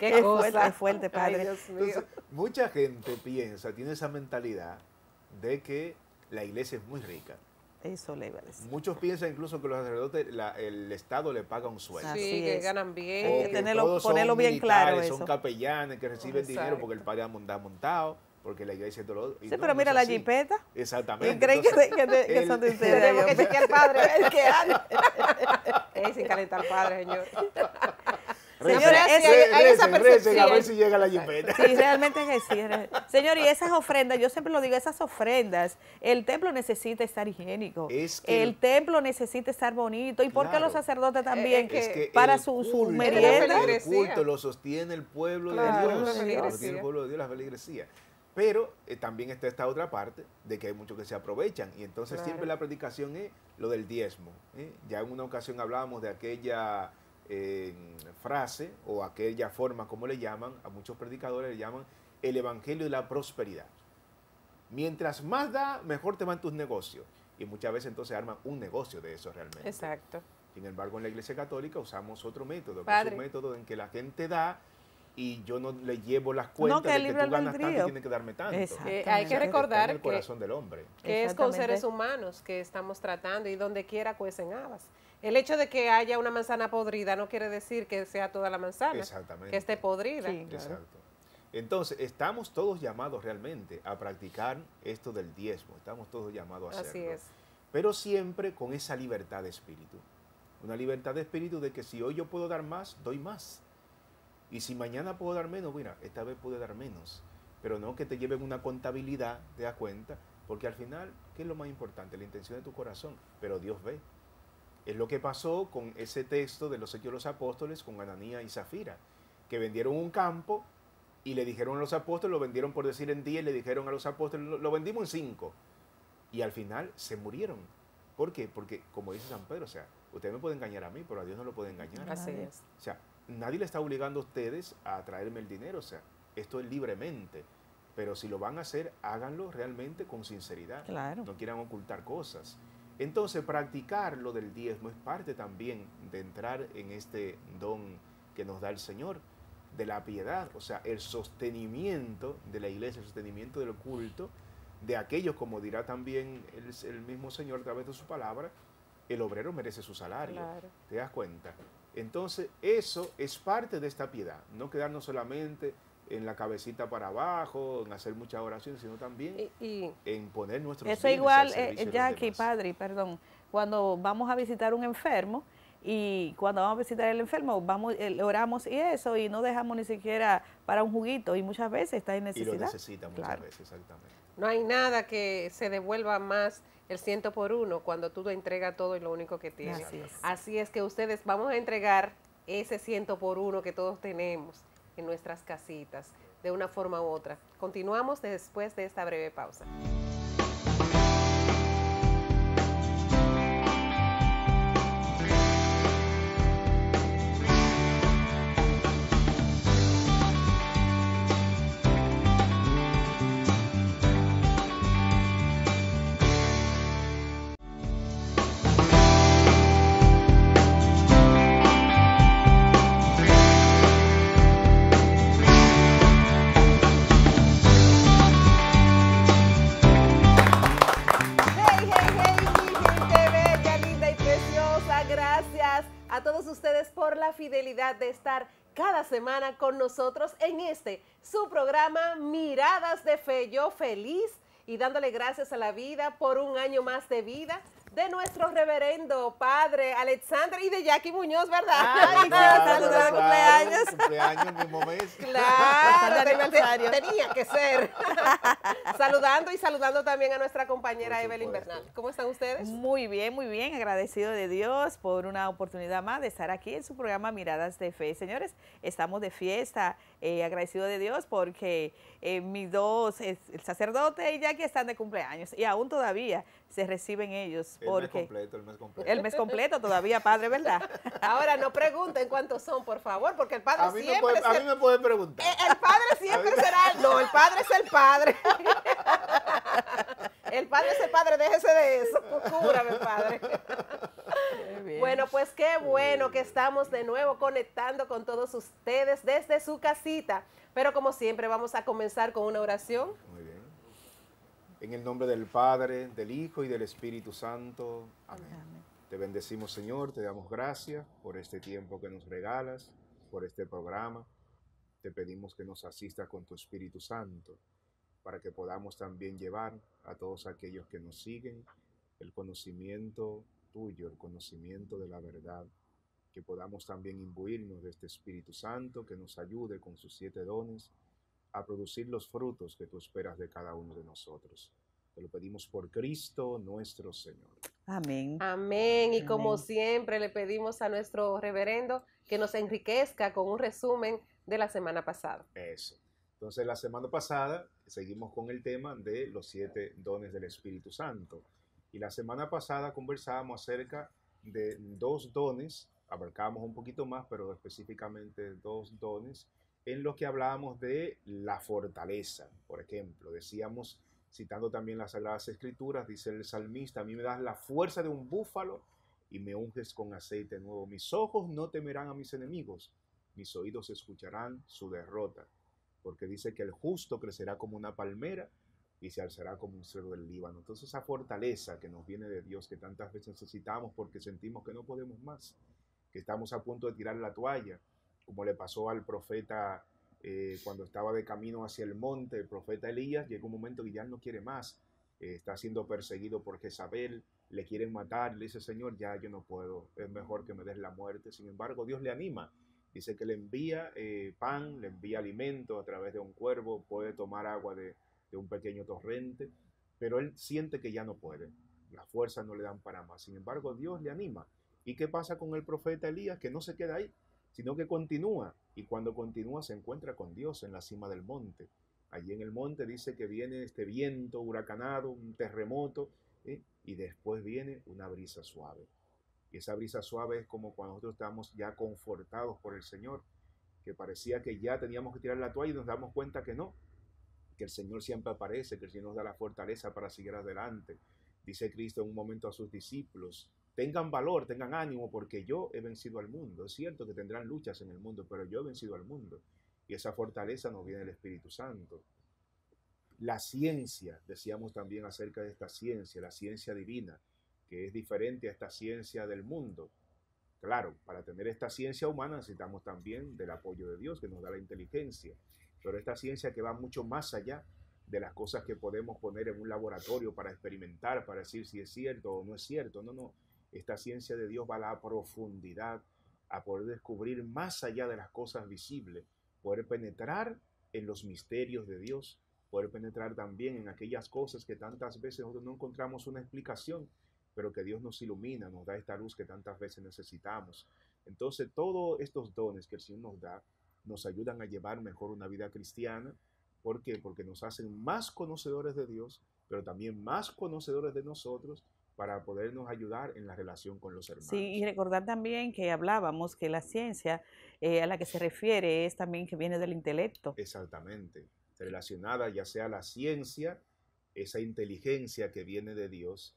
Qué cosa. Fuerte, es fuerte, padre. mucha gente piensa, tiene esa mentalidad de que la iglesia es muy rica. Eso le Muchos piensan incluso que los sacerdotes, el Estado le paga un sueldo. sí, que ganan bien. que, todos ponerlo son bien claro. Son capellanes que reciben dinero porque el padre ha montado porque la iglesia todo lo. Sí, pero mira la jipeta. Exactamente. creen que, son de ustedes? Tenemos que
chequear al padre, es que Es sin calentar padre, señor. Señores, esa a ver si
llega la jipeta. Sí, realmente
es así. Señor, y esas ofrendas, yo siempre lo digo, esas ofrendas, el templo necesita estar higiénico. el templo necesita estar bonito. ¿Y por qué los sacerdotes eh, también? para su, su El culto lo
sostiene el pueblo de Dios. Lo sostiene el pueblo de Dios, la feligresía. Pero eh, también está esta otra parte de que hay muchos que se aprovechan. Y entonces siempre la predicación es lo del diezmo. ¿eh? Ya en una ocasión hablábamos de aquella frase o aquella forma como le llaman, a muchos predicadores le llaman el Evangelio de la Prosperidad. Mientras más da, mejor te van tus negocios. Y muchas veces entonces arman un negocio de eso realmente. Exacto. Sin embargo, en la Iglesia Católica usamos otro método, que es un método en que la gente da y yo no le llevo las cuentas de que tú ganas tanto y tienes que darme tanto. Eh, hay que recordar del que es con seres
humanos que estamos tratando y donde quiera cuecen habas. El hecho de que haya una manzana podrida no quiere decir que sea toda la manzana. Exactamente. Que esté podrida. Exacto.
Entonces, estamos todos llamados realmente a practicar esto del diezmo. Estamos todos llamados a Así Es. Pero siempre con esa libertad de espíritu. Una libertad de espíritu de que si hoy yo puedo dar más, doy más. Y si mañana puedo dar menos, mira, esta vez pude dar menos. Pero no que te lleven una contabilidad, te das cuenta, porque al final, ¿qué es lo más importante? La intención de tu corazón. Pero Dios ve. Es lo que pasó con ese texto de los hechos de los apóstoles con Ananía y Zafira, que vendieron un campo y le dijeron a los apóstoles, lo vendieron por decir en 10, le dijeron a los apóstoles, lo, vendimos en 5. Y al final se murieron. ¿Por qué? Porque, como dice San Pedro, o sea, usted me puede engañar a mí, pero a Dios no lo puede engañar. Así es. O sea, nadie le está obligando a ustedes a traerme el dinero, o sea, esto es libremente. Pero si lo van a hacer, háganlo realmente con sinceridad. Claro. No quieran ocultar cosas. Entonces, practicar lo del diezmo es parte también de entrar en este don que nos da el Señor, de la piedad, o sea, el sostenimiento de la iglesia, el sostenimiento del culto, de aquellos, como dirá también el, mismo Señor a través de su palabra, el obrero merece su salario. ¿Te das cuenta? Entonces, eso es parte de esta piedad, no quedarnos solamente en la cabecita para abajo, en hacer muchas oraciones, sino también en poner nuestros Eso igual, eh, Jackie, padre,
perdón, cuando vamos a visitar un enfermo y cuando vamos a visitar el enfermo, vamos, eh, oramos y eso, y no dejamos ni siquiera para un juguito, y muchas veces está en necesidad. Y lo necesita
muchas veces, exactamente.
No hay nada
que se devuelva más el ciento por uno cuando tú lo entregas todo y lo único que tienes. Así Así es que ustedes vamos a entregar ese ciento por uno que todos tenemos en nuestras casitas, de una forma u otra. Continuamos después de esta breve pausa. de estar cada semana con nosotros en este, su programa Miradas de Fe. Yo feliz y dándole gracias a la vida por un año más de vida, de nuestro reverendo padre Alexander y de Jackie Muñoz, ¿verdad? Ah, Ay, claro,
claro, cumpleaños. Cumpleaños, mismo mes.
Claro,
tenía que ser.
saludando y saludando también a nuestra compañera Evelyn Bernal. ¿Cómo están ustedes?
Muy bien, muy bien. Agradecido de Dios por una oportunidad más de estar aquí en su programa Miradas de Fe. Señores, estamos de fiesta. Eh, agradecido de Dios porque mi eh, mis dos, el sacerdote y Jackie están de cumpleaños y aún todavía se reciben ellos. El porque mes
completo, el mes completo. El mes completo
todavía, padre, ¿verdad? Ahora, no pregunten cuántos son, por favor, porque el padre siempre... a mí me pueden preguntar.
El, padre siempre será... No, el padre es el padre. El padre es el padre, déjese de eso,
Cúrame, padre. Bueno, pues
qué bueno que estamos de nuevo conectando con todos ustedes desde su casita. Pero como siempre, vamos a comenzar con una oración. Muy bien.
En el nombre del Padre, del Hijo y del Espíritu Santo. Amén. Te bendecimos, Señor, te damos gracias por este tiempo que nos regalas, por este programa. Te pedimos que nos asista con tu Espíritu Santo, para que podamos también llevar a todos aquellos que nos siguen el conocimiento tuyo, el conocimiento de la verdad, que podamos también imbuirnos de este Espíritu Santo, que nos ayude con sus siete dones a producir los frutos que tú esperas de cada uno de nosotros. Te lo pedimos por Cristo nuestro Señor. Amén.
Amén. Y como siempre le pedimos a nuestro reverendo que nos enriquezca con un resumen de la semana
pasada. Eso. Entonces la semana pasada seguimos con el tema de los siete dones del Espíritu Santo. Y la semana pasada conversábamos acerca de dos dones, abarcábamos un poquito más, pero específicamente dos dones en lo que hablábamos de la fortaleza, por ejemplo. Decíamos, citando también las Sagradas Escrituras, dice el salmista, a mí me das la fuerza de un búfalo y me unges con aceite nuevo. Mis ojos no temerán a mis enemigos, mis oídos escucharán su derrota, porque dice que el justo crecerá como una palmera y se alzará como un cerdo del Líbano. Entonces esa fortaleza que nos viene de Dios, que tantas veces necesitamos porque sentimos que no podemos más, que estamos a punto de tirar la toalla, como le pasó al profeta eh, cuando estaba de camino hacia el monte, el profeta Elías, llega un momento que ya no quiere más, eh, está siendo perseguido por Jezabel, le quieren matar, le dice, Señor, ya yo no puedo, es mejor que me des la muerte. Sin embargo, Dios le anima, dice que le envía eh, pan, le envía alimento a través de un cuervo, puede tomar agua de, de un pequeño torrente, pero él siente que ya no puede, las fuerzas no le dan para más. Sin embargo, Dios le anima. ¿Y qué pasa con el profeta Elías? Que no se queda ahí, sino que continúa y cuando continúa se encuentra con Dios en la cima del monte. Allí en el monte dice que viene este viento huracanado, un terremoto, ¿eh? y después viene una brisa suave. Y esa brisa suave es como cuando nosotros estamos ya confortados por el Señor, que parecía que ya teníamos que tirar la toalla y nos damos cuenta que no, que el Señor siempre aparece, que el Señor nos da la fortaleza para seguir adelante. Dice Cristo en un momento a sus discípulos, tengan valor, tengan ánimo, porque yo he vencido al mundo. Es cierto que tendrán luchas en el mundo, pero yo he vencido al mundo. Y esa fortaleza nos viene del Espíritu Santo. La ciencia, decíamos también acerca de esta ciencia, la ciencia divina, que es diferente a esta ciencia del mundo. Claro, para tener esta ciencia humana necesitamos también del apoyo de Dios, que nos da la inteligencia. Pero esta ciencia que va mucho más allá de las cosas que podemos poner en un laboratorio para experimentar, para decir si es cierto o no es cierto. No, no esta ciencia de Dios va a la profundidad, a poder descubrir más allá de las cosas visibles, poder penetrar en los misterios de Dios, poder penetrar también en aquellas cosas que tantas veces nosotros no encontramos una explicación, pero que Dios nos ilumina, nos da esta luz que tantas veces necesitamos. Entonces, todos estos dones que el Señor nos da nos ayudan a llevar mejor una vida cristiana. ¿Por qué? Porque nos hacen más conocedores de Dios, pero también más conocedores de nosotros para podernos ayudar en la relación con los hermanos. Sí, y
recordar también que hablábamos que la ciencia eh, a la que se refiere es también que viene del
intelecto. Exactamente, relacionada ya sea la ciencia, esa inteligencia que viene de Dios.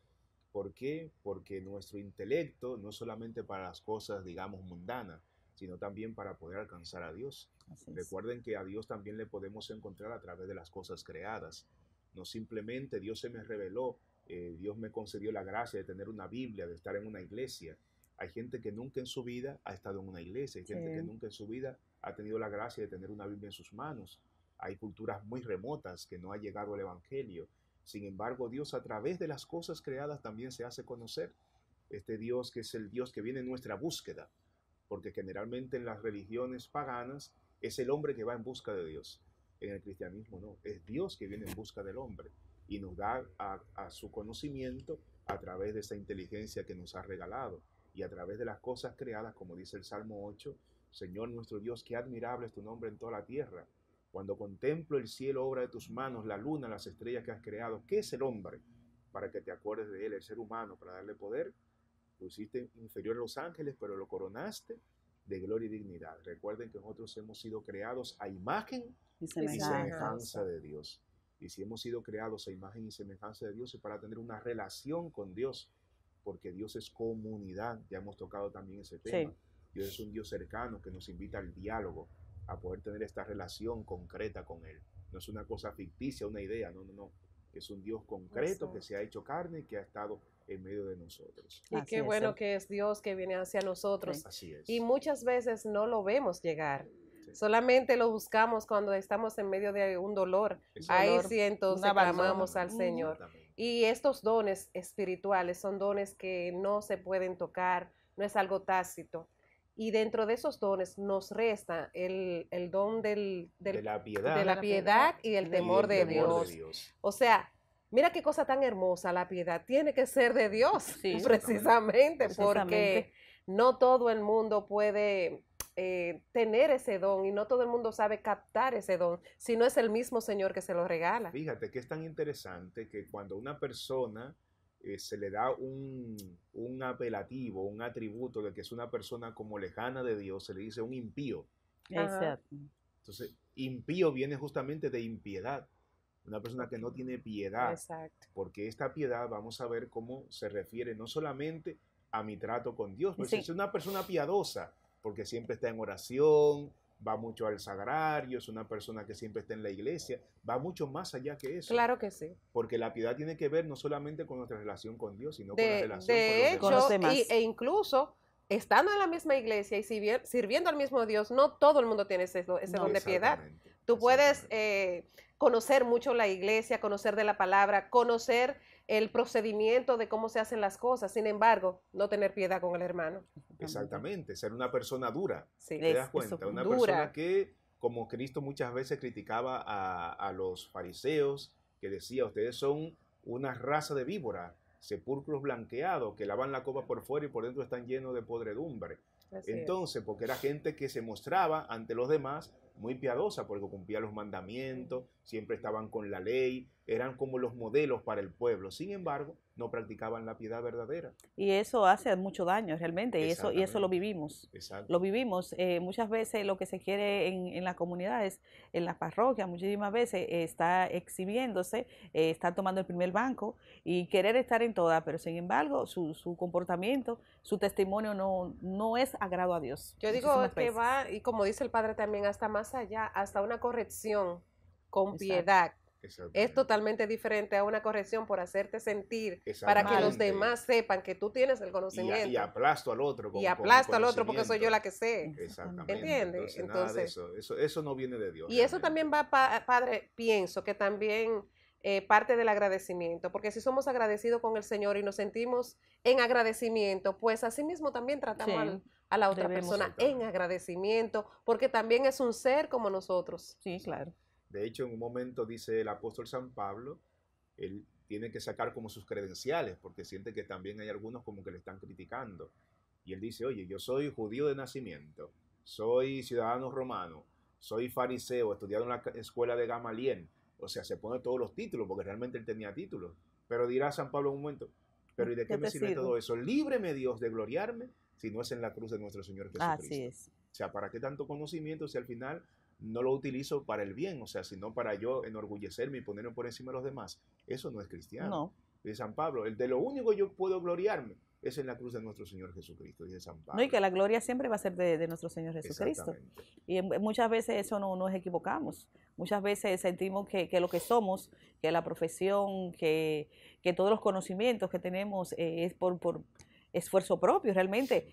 ¿Por qué? Porque nuestro intelecto no solamente para las cosas, digamos, mundanas, sino también para poder alcanzar a Dios. Recuerden que a Dios también le podemos encontrar a través de las cosas creadas. No simplemente Dios se me reveló eh, Dios me concedió la gracia de tener una Biblia, de estar en una iglesia. Hay gente que nunca en su vida ha estado en una iglesia, hay gente que nunca en su vida ha tenido la gracia de tener una Biblia en sus manos. Hay culturas muy remotas que no ha llegado el Evangelio. Sin embargo, Dios a través de las cosas creadas también se hace conocer. Este Dios que es el Dios que viene en nuestra búsqueda, porque generalmente en las religiones paganas es el hombre que va en busca de Dios. En el cristianismo no, es Dios que viene en busca del hombre y nos da a, su conocimiento a través de esa inteligencia que nos ha regalado y a través de las cosas creadas, como dice el Salmo 8, Señor nuestro Dios, qué admirable es tu nombre en toda la tierra. Cuando contemplo el cielo, obra de tus manos, la luna, las estrellas que has creado, ¿qué es el hombre? Para que te acuerdes de él, el ser humano, para darle poder. Lo hiciste inferior a los ángeles, pero lo coronaste de gloria y dignidad. Recuerden que nosotros hemos sido creados a imagen y semejanza de Dios y si hemos sido creados a imagen y semejanza de Dios es para tener una relación con Dios, porque Dios es comunidad, ya hemos tocado también ese tema. Dios es un Dios cercano que nos invita al diálogo, a poder tener esta relación concreta con Él. No es una cosa ficticia, una idea, no, no, no. Es un Dios concreto que se ha hecho carne y que ha estado en medio de nosotros. Y qué bueno
que es Dios que viene hacia nosotros. Y muchas veces no lo vemos llegar. Solamente lo buscamos cuando estamos en medio de un dolor. Ahí sí entonces clamamos al Señor. Y estos dones espirituales son dones que no se pueden tocar, no es algo tácito. Y dentro de esos dones nos resta el, don del, de
la
piedad, y el temor, de, Dios.
O sea, Mira qué cosa tan hermosa la piedad. Tiene que ser de Dios, precisamente, porque no todo el mundo puede eh, tener ese don y no todo el mundo sabe captar ese don, si no es el mismo Señor que se lo regala.
Fíjate que es tan interesante que cuando una persona eh, se le da un, apelativo, un atributo de que es una persona como lejana de Dios, se le dice un impío. Entonces, impío viene justamente de impiedad, una persona que no tiene piedad. Porque esta piedad vamos a ver cómo se refiere no solamente a mi trato con Dios, pero si es una persona piadosa, porque siempre está en oración, va mucho al sagrario, es una persona que siempre está en la iglesia, va mucho más allá que eso. Claro que sí. Porque la piedad tiene que ver no solamente con nuestra relación con Dios, sino con la relación con, los demás. Y, e
incluso estando en la misma iglesia y sirviendo al mismo Dios, no todo el mundo tiene ese, don de piedad. Tú puedes eh, conocer mucho la iglesia, conocer de la palabra, conocer el procedimiento de cómo se hacen las cosas, sin embargo, no tener piedad con el hermano.
Exactamente, ser una persona dura, sí, te das cuenta, una persona que, como Cristo muchas veces criticaba a, los fariseos, que decía, ustedes son una raza de víbora, sepulcros blanqueados, que lavan la copa por fuera y por dentro están llenos de podredumbre. Entonces, porque era gente que se mostraba ante los demás muy piadosa porque cumplía los mandamientos, siempre estaban con la ley, eran como los modelos para el pueblo. Sin embargo, no practicaban la piedad verdadera.
Y eso hace mucho daño realmente, y eso, y eso lo vivimos. Lo vivimos. Eh, muchas veces lo que se quiere en, las comunidades, en las parroquias, muchísimas veces eh, está exhibiéndose, eh, está tomando el primer banco y querer estar en todas, pero sin embargo su, su comportamiento su testimonio no, no es agrado a Dios. Yo digo que va, y
como dice el Padre también, hasta más allá, hasta una corrección con piedad. Es totalmente diferente a una corrección por hacerte sentir para que los demás sepan que tú tienes el conocimiento. Y,
aplasto al otro. y aplasto al otro porque soy yo la que sé. ¿Entiendes? Entonces, eso, eso, eso, no viene de Dios. Y eso
también va, padre, pienso que también eh, parte del agradecimiento, porque si somos agradecidos con el Señor y nos sentimos en agradecimiento, pues asimismo también tratamos a la otra persona en agradecimiento, porque también es un ser como nosotros. Sí, claro.
De hecho, en un momento dice el apóstol San Pablo, él tiene que sacar como sus credenciales, porque siente que también hay algunos como que le están criticando. Y él dice, oye, yo soy judío de nacimiento, soy ciudadano romano, soy fariseo, estudiado en la escuela de Gamaliel, o sea, se pone todos los títulos, porque realmente él tenía títulos. Pero dirá San Pablo en un momento, pero ¿y de qué, me sirve, todo eso? Líbreme Dios de gloriarme si no es en la cruz de nuestro Señor Jesucristo. Así es. O sea, ¿para qué tanto conocimiento si al final no lo utilizo para el bien? O sea, sino para yo enorgullecerme y ponerme por encima de los demás. Eso no es cristiano. No. Dice San Pablo, el de lo único yo puedo gloriarme es en la cruz de nuestro Señor Jesucristo, dice San Pablo. No, y
que la gloria siempre va a ser de, de nuestro Señor Jesucristo. Y muchas veces eso no nos equivocamos muchas veces sentimos que, lo que somos, que la profesión, que, todos los conocimientos que tenemos eh, es por, esfuerzo propio. Realmente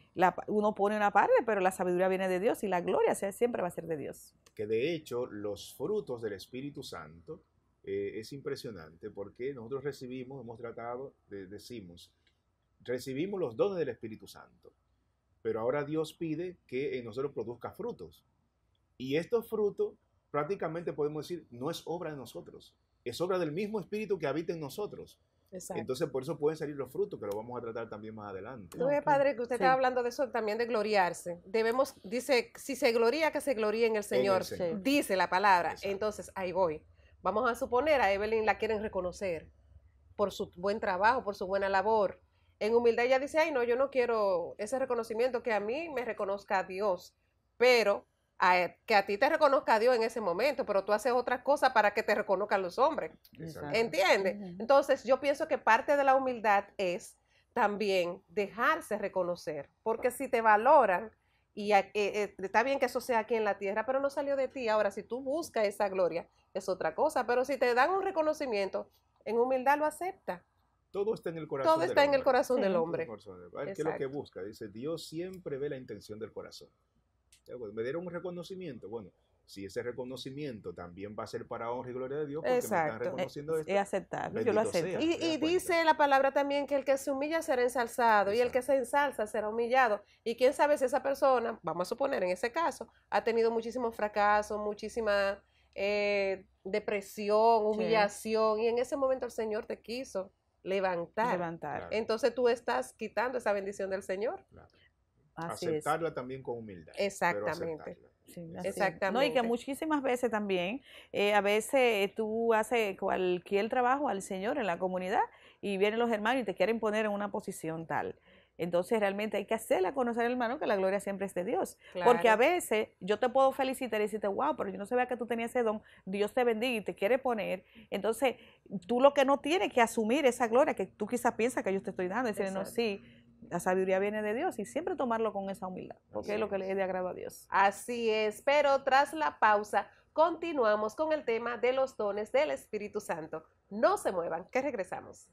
uno pone una parte, pero la sabiduría viene de Dios y la gloria siempre va a ser de Dios.
Que de hecho los frutos del Espíritu Santo eh, es impresionante porque nosotros recibimos, hemos tratado, decimos, recibimos los dones del Espíritu Santo, pero ahora Dios pide que en nosotros produzca frutos. Y estos frutos prácticamente podemos decir, no es obra de nosotros, es obra del mismo espíritu que habita en nosotros. Entonces, por eso pueden salir los frutos, que lo vamos a tratar también más adelante. No,
padre, que usted está hablando de eso también, de gloriarse. Debemos, dice, si se gloria, que se gloríe en el Señor, dice la palabra. Entonces, ahí voy. Vamos a suponer, a Evelyn la quieren reconocer por su buen trabajo, por su buena labor. En humildad ella dice, ay, no, yo no quiero ese reconocimiento, que a mí me reconozca Dios. Pero eh, que a ti te reconozca Dios en ese momento, pero tú haces otra cosa para que te reconozcan los hombres. ¿Entiendes? Entonces yo pienso que parte de la humildad es también dejarse reconocer, porque si te valoran, y eh, eh, está bien que eso sea aquí en la tierra, pero no salió de ti. Ahora, si tú buscas esa gloria, es otra cosa, pero si te dan un reconocimiento, en humildad lo acepta.
Todo está en el corazón. Todo está en el corazón del hombre. ¿Qué es lo que busca? Dice, Dios siempre ve la intención del corazón. Me dieron un reconocimiento. Bueno, si ese reconocimiento también va a ser para honra y gloria de Dios, porque me están eh, reconociendo esto. Es aceptarlo. yo lo acepto. y,
dice la palabra también que el que se humilla será ensalzado y el que se ensalza será humillado. Y quién sabe si esa persona, vamos a suponer en ese caso, ha tenido muchísimos fracasos, muchísima eh, depresión, humillación, y en ese momento el Señor te quiso levantar. Entonces tú estás quitando esa bendición del Señor
aceptarla también con humildad. Exactamente.
y que muchísimas veces también, eh, a veces eh, tú haces cualquier trabajo al Señor en la comunidad y vienen los hermanos y te quieren poner en una posición tal. Entonces realmente hay que hacerla conocer al hermano que la gloria siempre es de Dios. Porque a veces yo te puedo felicitar y decirte, wow, pero yo no sabía que tú tenías ese don, Dios te bendiga y te quiere poner. Entonces tú lo que no tienes que asumir esa gloria que tú quizás piensas que yo te estoy dando, decir, no, sí la sabiduría viene de Dios y siempre tomarlo con esa humildad, porque es lo que
le es de agrado a Dios. Así es, pero tras la pausa continuamos con el tema de los dones del Espíritu Santo. No se muevan, que regresamos.